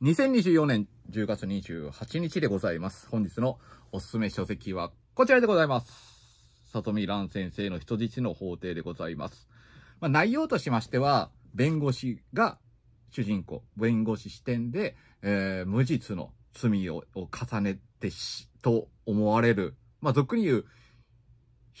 2024年10月28日でございます。本日のおすすめ書籍はこちらでございます。里見蘭先生の人質の法廷でございます。まあ、内容としましては、弁護士が主人公、弁護士視点で、えー、無実の罪を重ねてし、と思われる、まあ、俗に言う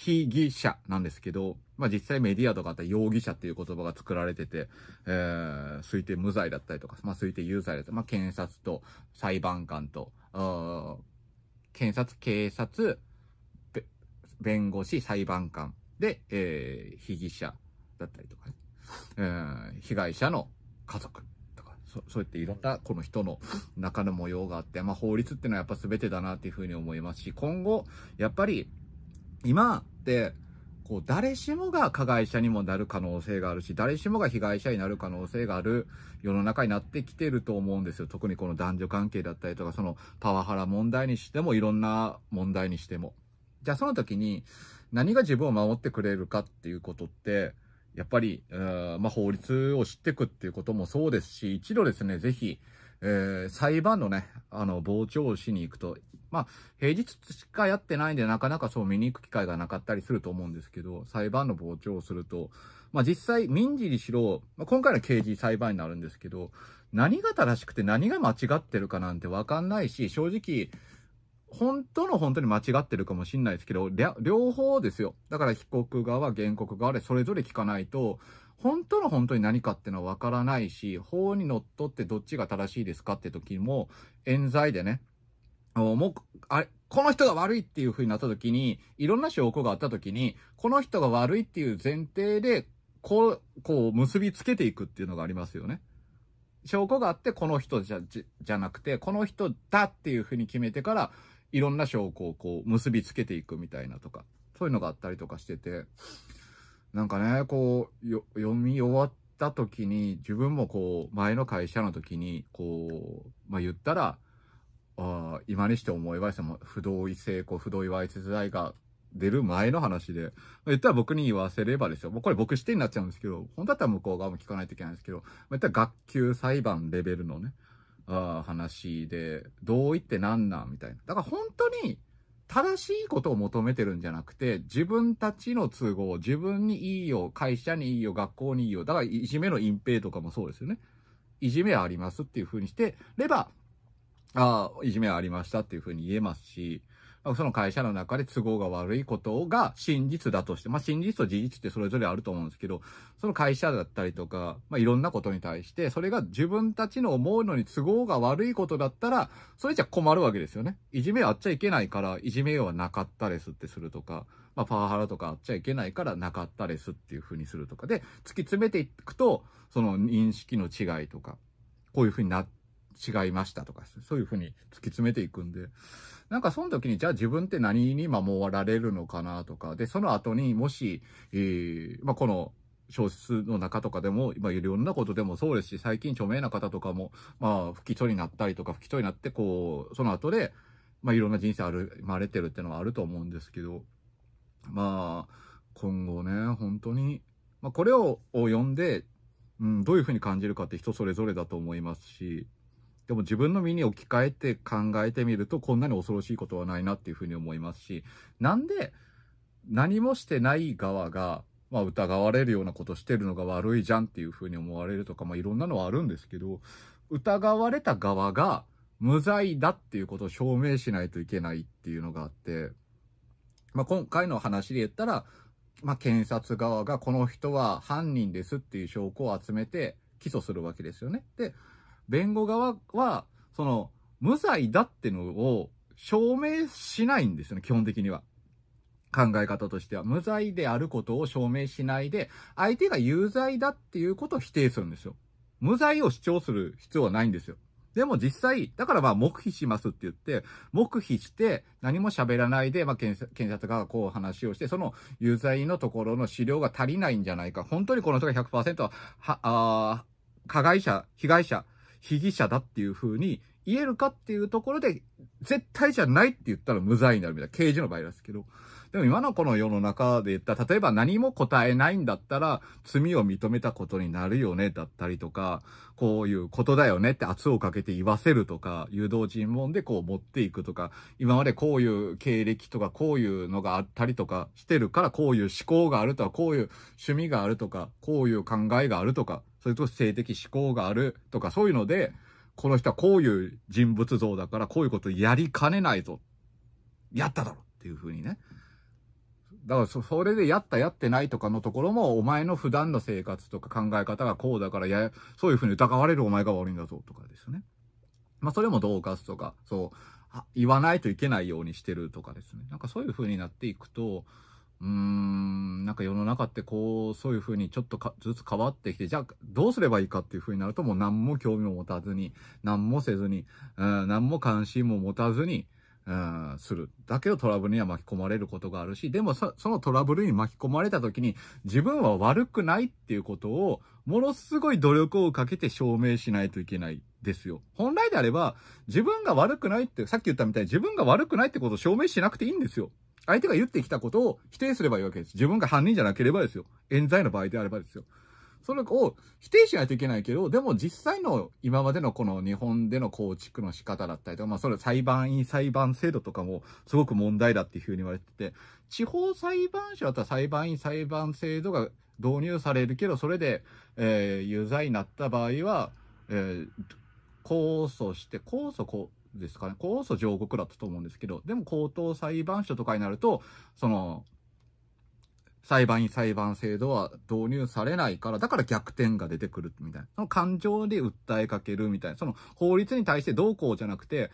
被疑者なんですけど、まあ、実際メディアとかあったら容疑者っていう言葉が作られてて、えー、推定無罪だったりとか、まあ、推定有罪だったり、まあ、検察と裁判官と、検察、警察、弁護士、裁判官で、えー、被疑者だったりとかね、えー、被害者の家族とか、そそういっていろんなこの人の中の模様があって、まあ、法律ってのはやっぱ全てだなっていうふうに思いますし、今後、やっぱり、今ってこう誰しもが加害者にもなる可能性があるし誰しもが被害者になる可能性がある世の中になってきてると思うんですよ特にこの男女関係だったりとかそのパワハラ問題にしてもいろんな問題にしても。じゃあその時に何が自分を守ってくれるかっていうことってやっぱり、まあ、法律を知っていくっていうこともそうですし一度ですね是非えー、裁判のね、あの、傍聴をしに行くと、まあ、平日しかやってないんで、なかなかそう見に行く機会がなかったりすると思うんですけど、裁判の傍聴をすると、まあ実際、民事にしろ、まあ、今回の刑事裁判になるんですけど、何が正しくて何が間違ってるかなんてわかんないし、正直、本当の本当に間違ってるかもしれないですけど、両方ですよ。だから被告側、原告側でそれぞれ聞かないと、本当の本当に何かってのはわからないし、法にのっとってどっちが正しいですかって時も、冤罪でね、もう、あれ、この人が悪いっていう風になった時に、いろんな証拠があった時に、この人が悪いっていう前提で、こう、こう結びつけていくっていうのがありますよね。証拠があって、この人じゃ、じゃなくて、この人だっていう風に決めてから、いろんな証拠をこう結びつけていくみたいなとか、そういうのがあったりとかしてて、なんかね、こう、読み終わった時に、自分もこう、前の会社の時に、こう、まあ、言ったら、あ今にして思いばした不同意こう、不同意わいせつ罪が出る前の話で、言ったら僕に言わせればですよ。もうこれ僕指定になっちゃうんですけど、本当だったら向こう側も聞かないといけないんですけど、言ったら学級裁判レベルのね、あ話で、同意って何なんみたいな。だから本当に、正しいことを求めてるんじゃなくて、自分たちの都合、自分にいいよ、会社にいいよ、学校にいいよ。だから、いじめの隠蔽とかもそうですよね。いじめはありますっていうふうにしてれば、ああ、いじめはありましたっていうふうに言えますし、その会社の中で都合が悪いことが真実だとして、まあ、真実と事実ってそれぞれあると思うんですけど、その会社だったりとか、まあ、いろんなことに対して、それが自分たちの思うのに都合が悪いことだったら、それじゃ困るわけですよね。いじめはあっちゃいけないから、いじめようはなかったですってするとか、まあ、パワハラとかあっちゃいけないからなかったですっていうふうにするとかで、突き詰めていくと、その認識の違いとか、こういうふうになって違いましたとか、そういうふうに突き詰めていくんで、なんかその時に、じゃあ自分って何に守られるのかなとか、で、その後にもし、えー、まあ、この、小説の中とかでも、まあ、いろんなことでもそうですし、最近著名な方とかも、まあ、不吉になったりとか、不吉になって、こう、その後で、まあ、いろんな人生生まれてるってのはあると思うんですけど、まあ、今後ね、本当に、まあ、これを読んで、うん、どういうふうに感じるかって人それぞれだと思いますし、でも自分の身に置き換えて考えてみると、こんなに恐ろしいことはないなっていうふうに思いますし、なんで何もしてない側が、まあ、疑われるようなことしてるのが悪いじゃんっていうふうに思われるとか、まあ、いろんなのはあるんですけど、疑われた側が無罪だっていうことを証明しないといけないっていうのがあって、まあ、今回の話で言ったら、まあ、検察側がこの人は犯人ですっていう証拠を集めて起訴するわけですよね。で、弁護側は、その、無罪だってのを証明しないんですよね、基本的には。考え方としては。無罪であることを証明しないで、相手が有罪だっていうことを否定するんですよ。無罪を主張する必要はないんですよ。でも実際、だからまあ黙秘しますって言って、黙秘して何も喋らないで、まあ検察側がこう話をして、その有罪のところの資料が足りないんじゃないか。本当にこの人が100%は、は、あ加害者、被害者、被疑者だっていう風に言えるかっていうところで、絶対じゃないって言ったら無罪になるみたいな、刑事の場合ですけど。でも今のこの世の中で言ったら、例えば何も答えないんだったら、罪を認めたことになるよね、だったりとか、こういうことだよねって圧をかけて言わせるとか、誘導尋問でこう持っていくとか、今までこういう経歴とか、こういうのがあったりとかしてるから、こういう思考があるとか、こういう趣味があるとか、こういう考えがあるとか、それと性的思考があるとかそういうので、この人はこういう人物像だからこういうことやりかねないぞ。やっただろっていうふうにね。だからそ、それでやったやってないとかのところも、お前の普段の生活とか考え方がこうだからや、そういうふうに疑われるお前が悪いんだぞとかですね。まあ、それも同喝とか、そう、言わないといけないようにしてるとかですね。なんかそういうふうになっていくと、うーん、なんか世の中ってこう、そういうふうにちょっとずつ変わってきて、じゃあどうすればいいかっていうふうになるともう何も興味を持たずに、何もせずに、うん、何も関心も持たずに、うん、する。だけどトラブルには巻き込まれることがあるし、でもそのトラブルに巻き込まれた時に自分は悪くないっていうことをものすごい努力をかけて証明しないといけないですよ。本来であれば自分が悪くないって、さっき言ったみたいに自分が悪くないってことを証明しなくていいんですよ。相手が言ってきたことを否定すればいいわけです。自分が犯人じゃなければですよ。冤罪の場合であればですよ。それを否定しないといけないけど、でも実際の今までのこの日本での構築の仕方だったりとか、まあそれ裁判員裁判制度とかもすごく問題だっていうふうに言われてて、地方裁判所だったら裁判員裁判制度が導入されるけど、それで、えー、有罪になった場合は、えー、控訴して、控訴、ですかね。控訴上告だったと思うんですけど、でも高等裁判所とかになると、その、裁判員裁判制度は導入されないから、だから逆転が出てくるみたいな。その感情で訴えかけるみたいな。その法律に対してどうこうじゃなくて、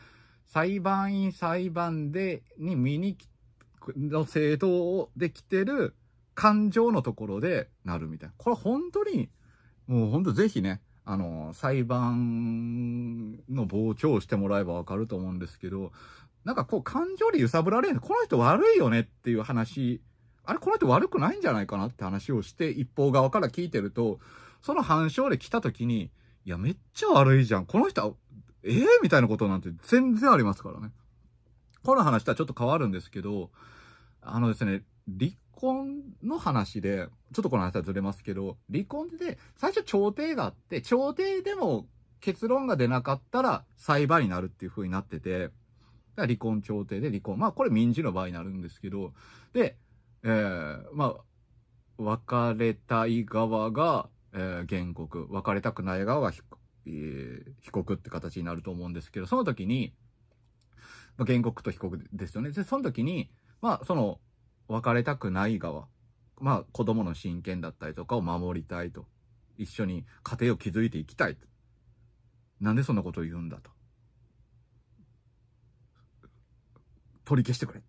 裁判員裁判で、に見にの制度をできてる感情のところでなるみたいな。これ本当に、もう本当ぜひね、あの、裁判の傍聴してもらえばわかると思うんですけど、なんかこう感情で揺さぶられるこの人悪いよねっていう話、あれこの人悪くないんじゃないかなって話をして一方側から聞いてると、その反証で来た時に、いやめっちゃ悪いじゃん。この人、ええー、みたいなことなんて全然ありますからね。この話とはちょっと変わるんですけど、あのですね、婚の話で、ちょっとこの話はずれますけど、離婚で最初調停があって、調停でも結論が出なかったら裁判になるっていう風になってて、離婚調停で離婚。まあこれ民事の場合になるんですけど、で、えー、まあ、別れたい側が、えー、原告、別れたくない側が、えー、被告って形になると思うんですけど、その時に、まあ、原告と被告ですよね。で、その時に、まあ、その、別れたくない側。まあ、子供の親権だったりとかを守りたいと。一緒に家庭を築いていきたいと。なんでそんなことを言うんだと。取り消してくれ。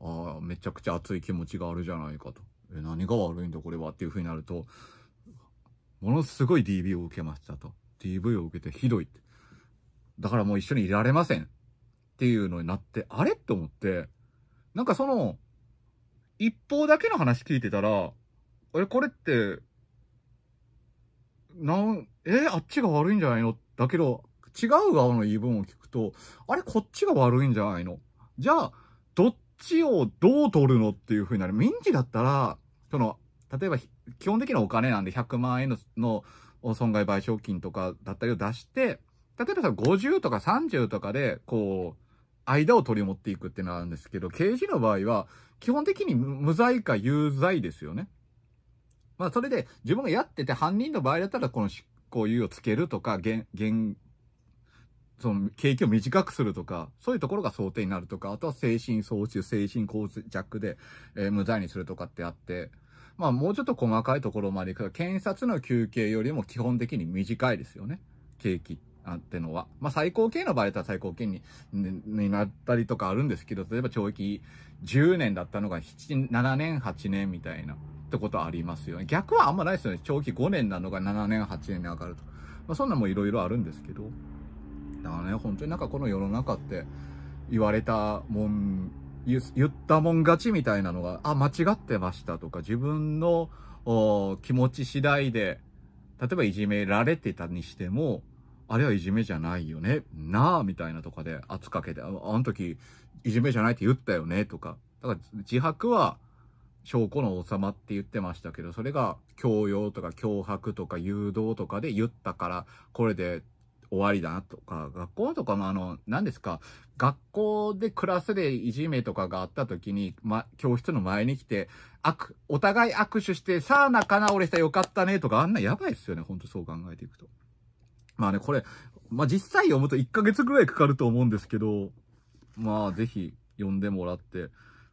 ああ、めちゃくちゃ熱い気持ちがあるじゃないかと。え、何が悪いんだこれはっていうふうになると、ものすごい DV を受けましたと。DV を受けてひどいって。だからもう一緒にいられません。っていうのになって、あれって思って、なんかその、一方だけの話聞いてたら、え、これって、なん、え、あっちが悪いんじゃないのだけど、違う側の言い分を聞くと、あれ、こっちが悪いんじゃないのじゃあ、どっちをどう取るのっていう風になる。民事だったら、その、例えば、基本的なお金なんで100万円の損害賠償金とかだったりを出して、例えばさ、50とか30とかで、こう、間を取り持っていくってなんですけど、刑事の場合は、基本的に無罪か有罪ですよね。まあ、それで、自分がやってて犯人の場合だったら、この執行猶予つけるとか、現、現、その、刑期を短くするとか、そういうところが想定になるとか、あとは精神喪失、精神膠弱で、えー、無罪にするとかってあって、まあ、もうちょっと細かいところまで行くと、検察の休憩よりも基本的に短いですよね。刑期って。あってのは。まあ、最高刑の場合だったら最高刑に、になったりとかあるんですけど、例えば懲役10年だったのが7、7年、8年みたいな、ってことありますよね。逆はあんまないですよね。長期5年なのが7年、8年に上がると。まあ、そんなもいろいろあるんですけど。だからね、本当になんかこの世の中って言われたもん、言ったもん勝ちみたいなのが、あ、間違ってましたとか、自分の気持ち次第で、例えばいじめられてたにしても、あれはいじめじゃないよね、なあ、みたいなとかで圧かけて、あの時、いじめじゃないって言ったよね、とか。だから自白は証拠の収まって言ってましたけど、それが強要とか脅迫とか誘導とかで言ったから、これで終わりだなとか、学校とかもあの、何ですか、学校でクラスでいじめとかがあった時に、ま、教室の前に来て、握、お互い握手して、さあ仲直りしたよかったねとか、あんなやばいっすよね、ほんとそう考えていくと。まあね、これ、まあ実際読むと1ヶ月ぐらいかかると思うんですけど、まあぜひ読んでもらって、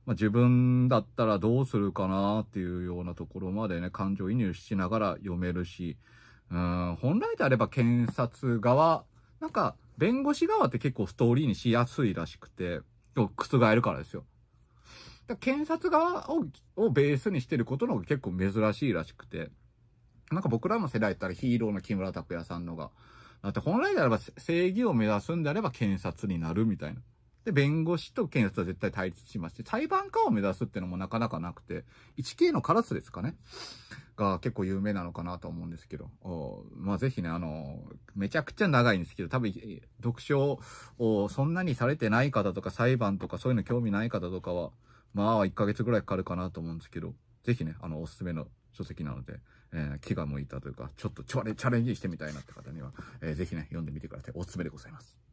まあ自分だったらどうするかなっていうようなところまでね、感情移入しながら読めるし、うん、本来であれば検察側、なんか弁護士側って結構ストーリーにしやすいらしくて、覆るからですよ。だ検察側ををベースにしてることの方が結構珍しいらしくて、なんか僕らの世代ったらヒーローの木村拓哉さんのが、だって本来であれば正義を目指すんであれば検察になるみたいな。で、弁護士と検察は絶対対立しますし、裁判官を目指すってのもなかなかなくて、1K のカラスですかねが結構有名なのかなと思うんですけど、おまあぜひね、あのー、めちゃくちゃ長いんですけど、多分、読書をそんなにされてない方とか裁判とかそういうの興味ない方とかは、まあ1ヶ月ぐらいかかるかなと思うんですけど、ぜひね、あの、おすすめの書籍なので、えー、気が向いたというか、ちょっとチャレンジしてみたいなって方には、えー、ぜひね、読んでみてください。おすすめでございます。